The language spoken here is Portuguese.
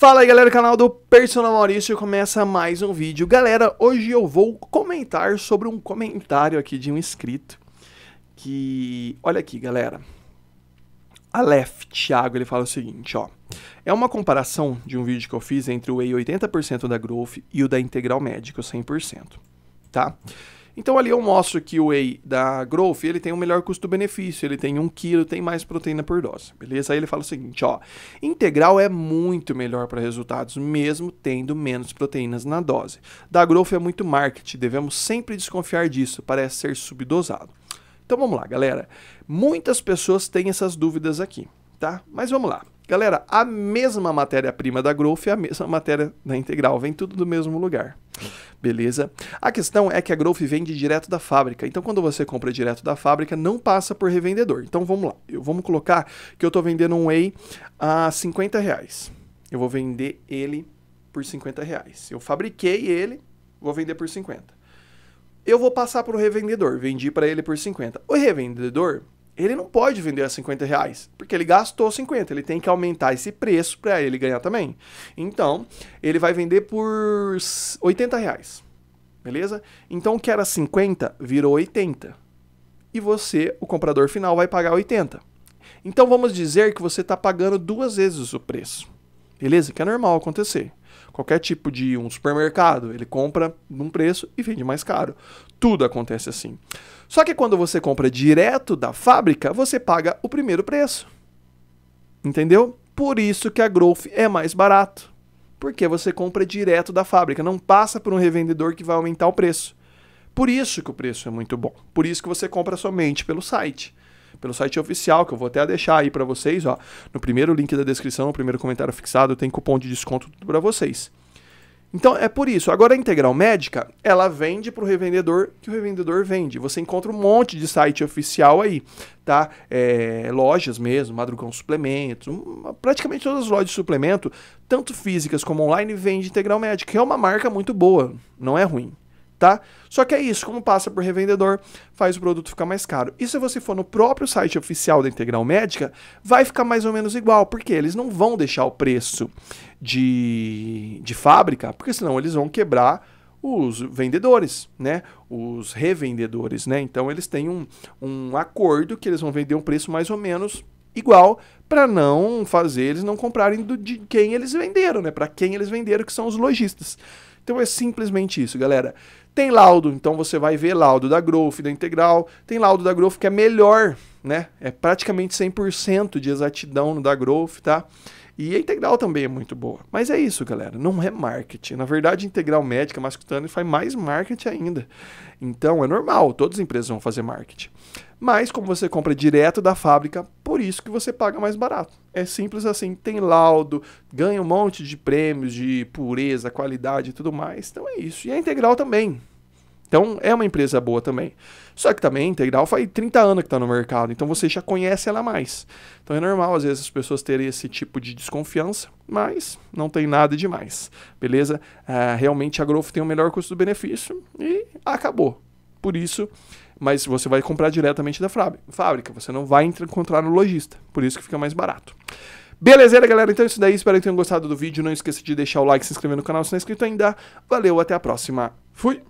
Fala aí galera, canal do Personal Maurício começa mais um vídeo. Galera, hoje eu vou comentar sobre um comentário aqui de um inscrito que, olha aqui galera, Aleph Thiago, ele fala o seguinte, ó. É uma comparação de um vídeo que eu fiz entre o whey 80% da Growth e o da Integral Médico 100%, tá? Tá? Então ali eu mostro que o whey da Growth, ele tem o um melhor custo-benefício, ele tem 1 um kg, tem mais proteína por dose, beleza? Aí ele fala o seguinte, ó, integral é muito melhor para resultados, mesmo tendo menos proteínas na dose. Da Growth é muito marketing, devemos sempre desconfiar disso, parece ser subdosado. Então vamos lá, galera. Muitas pessoas têm essas dúvidas aqui, tá? Mas vamos lá. Galera, a mesma matéria-prima da Growth é a mesma matéria da Integral, vem tudo do mesmo lugar. Beleza? A questão é que a Growth vende direto da fábrica. Então, quando você compra direto da fábrica, não passa por revendedor. Então, vamos lá. Eu, vamos colocar que eu estou vendendo um whey a 50 reais. Eu vou vender ele por 50 reais. Eu fabriquei ele, vou vender por 50. Eu vou passar para o revendedor. Vendi para ele por 50. O revendedor ele não pode vender a 50 reais, porque ele gastou 50, ele tem que aumentar esse preço para ele ganhar também. Então, ele vai vender por 80 reais, beleza? Então, o que era 50 virou 80, e você, o comprador final, vai pagar 80. Então, vamos dizer que você está pagando duas vezes o preço, beleza? Que é normal acontecer. Qualquer tipo de um supermercado, ele compra num preço e vende mais caro. Tudo acontece assim. Só que quando você compra direto da fábrica, você paga o primeiro preço. Entendeu? Por isso que a Growth é mais barato. Porque você compra direto da fábrica, não passa por um revendedor que vai aumentar o preço. Por isso que o preço é muito bom. Por isso que você compra somente pelo site pelo site oficial, que eu vou até deixar aí para vocês, ó, no primeiro link da descrição, no primeiro comentário fixado, tem cupom de desconto para vocês. Então é por isso. Agora a Integral Médica, ela vende para o revendedor que o revendedor vende. Você encontra um monte de site oficial aí, tá? É, lojas mesmo, Madrugão Suplementos, praticamente todas as lojas de suplemento, tanto físicas como online, vende Integral Médica, que é uma marca muito boa, não é ruim tá? Só que é isso, como passa por revendedor, faz o produto ficar mais caro. E se você for no próprio site oficial da Integral Médica, vai ficar mais ou menos igual, porque eles não vão deixar o preço de, de fábrica, porque senão eles vão quebrar os vendedores, né? Os revendedores, né? Então eles têm um, um acordo que eles vão vender um preço mais ou menos igual para não fazer eles não comprarem do, de quem eles venderam, né? Para quem eles venderam, que são os lojistas. Então é simplesmente isso, galera. Tem laudo, então você vai ver laudo da Growth, da Integral. Tem laudo da Growth que é melhor, né? É praticamente 100% de exatidão no da Growth, tá? E a integral também é muito boa. Mas é isso, galera. Não é marketing. Na verdade, a integral médica masculina faz mais marketing ainda. Então é normal, todas as empresas vão fazer marketing. Mas como você compra direto da fábrica, por isso que você paga mais barato. É simples assim, tem laudo, ganha um monte de prêmios de pureza, qualidade e tudo mais. Então é isso. E a integral também. Então é uma empresa boa também. Só que também a Integral faz 30 anos que está no mercado, então você já conhece ela mais. Então é normal às vezes as pessoas terem esse tipo de desconfiança, mas não tem nada demais, beleza? É, realmente a Growth tem o melhor custo-benefício e acabou. Por isso, mas você vai comprar diretamente da fábrica, você não vai encontrar no lojista, por isso que fica mais barato. Beleza, galera? Então é isso daí, espero que tenham gostado do vídeo, não esqueça de deixar o like, se inscrever no canal se não é inscrito ainda. Valeu, até a próxima, fui!